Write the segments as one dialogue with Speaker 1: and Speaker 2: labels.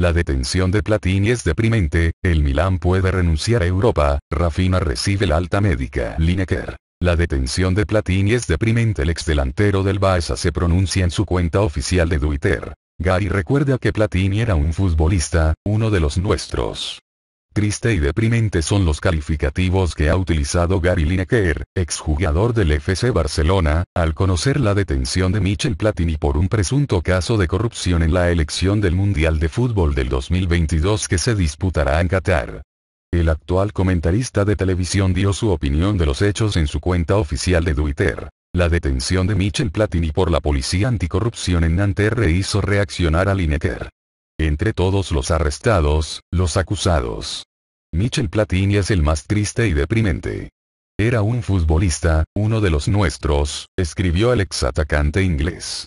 Speaker 1: La detención de Platini es deprimente, el Milan puede renunciar a Europa, Rafina recibe la alta médica Lineker. La detención de Platini es deprimente. El exdelantero del Baeza se pronuncia en su cuenta oficial de Twitter. Gary recuerda que Platini era un futbolista, uno de los nuestros. Triste y deprimente son los calificativos que ha utilizado Gary Lineker, exjugador del FC Barcelona, al conocer la detención de Michel Platini por un presunto caso de corrupción en la elección del Mundial de Fútbol del 2022 que se disputará en Qatar. El actual comentarista de televisión dio su opinión de los hechos en su cuenta oficial de Twitter. La detención de Michel Platini por la policía anticorrupción en Nanterre hizo reaccionar a Lineker. Entre todos los arrestados, los acusados. Michel Platini es el más triste y deprimente. Era un futbolista, uno de los nuestros, escribió el ex atacante inglés.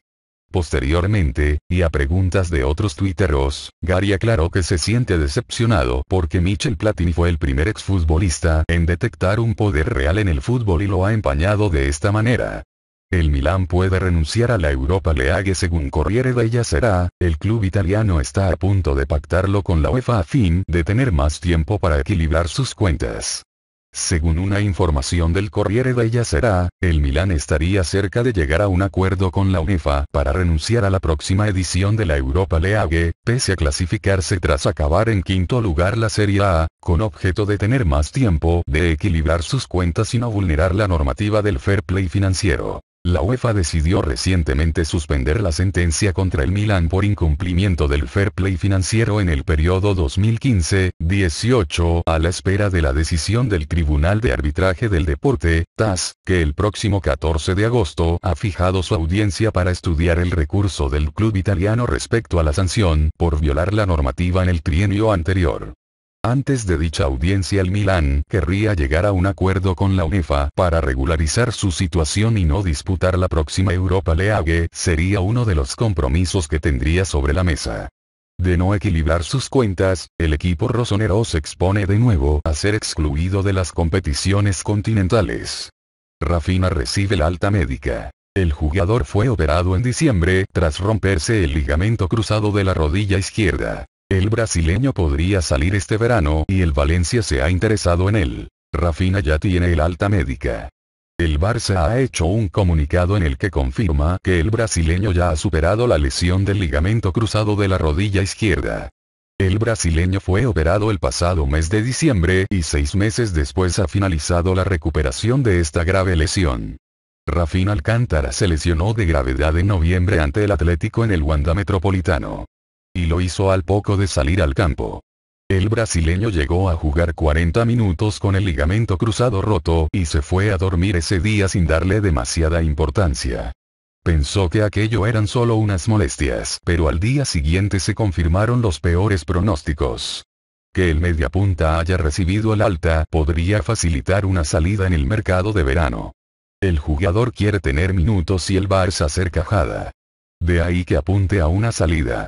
Speaker 1: Posteriormente, y a preguntas de otros tuiteros, Gary aclaró que se siente decepcionado porque Michel Platini fue el primer exfutbolista en detectar un poder real en el fútbol y lo ha empañado de esta manera. El Milán puede renunciar a la Europa League según Corriere della Sera, el club italiano está a punto de pactarlo con la UEFA a fin de tener más tiempo para equilibrar sus cuentas. Según una información del Corriere della Sera, el Milán estaría cerca de llegar a un acuerdo con la UEFA para renunciar a la próxima edición de la Europa League, pese a clasificarse tras acabar en quinto lugar la Serie A, con objeto de tener más tiempo de equilibrar sus cuentas y no vulnerar la normativa del fair play financiero. La UEFA decidió recientemente suspender la sentencia contra el Milan por incumplimiento del fair play financiero en el periodo 2015-18 a la espera de la decisión del Tribunal de Arbitraje del Deporte, TAS, que el próximo 14 de agosto ha fijado su audiencia para estudiar el recurso del club italiano respecto a la sanción por violar la normativa en el trienio anterior. Antes de dicha audiencia el Milan querría llegar a un acuerdo con la UNEFA para regularizar su situación y no disputar la próxima Europa League sería uno de los compromisos que tendría sobre la mesa. De no equilibrar sus cuentas, el equipo rosonero se expone de nuevo a ser excluido de las competiciones continentales. Rafina recibe la alta médica. El jugador fue operado en diciembre tras romperse el ligamento cruzado de la rodilla izquierda. El brasileño podría salir este verano y el Valencia se ha interesado en él. Rafina ya tiene el alta médica. El Barça ha hecho un comunicado en el que confirma que el brasileño ya ha superado la lesión del ligamento cruzado de la rodilla izquierda. El brasileño fue operado el pasado mes de diciembre y seis meses después ha finalizado la recuperación de esta grave lesión. Rafinha Alcántara se lesionó de gravedad en noviembre ante el Atlético en el Wanda Metropolitano y lo hizo al poco de salir al campo. El brasileño llegó a jugar 40 minutos con el ligamento cruzado roto y se fue a dormir ese día sin darle demasiada importancia. Pensó que aquello eran solo unas molestias, pero al día siguiente se confirmaron los peores pronósticos. Que el mediapunta haya recibido el alta podría facilitar una salida en el mercado de verano. El jugador quiere tener minutos y el Barça ser cajada. De ahí que apunte a una salida.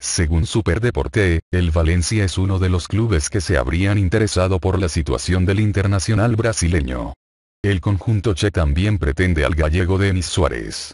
Speaker 1: Según Superdeporte, el Valencia es uno de los clubes que se habrían interesado por la situación del internacional brasileño. El conjunto che también pretende al gallego Denis Suárez.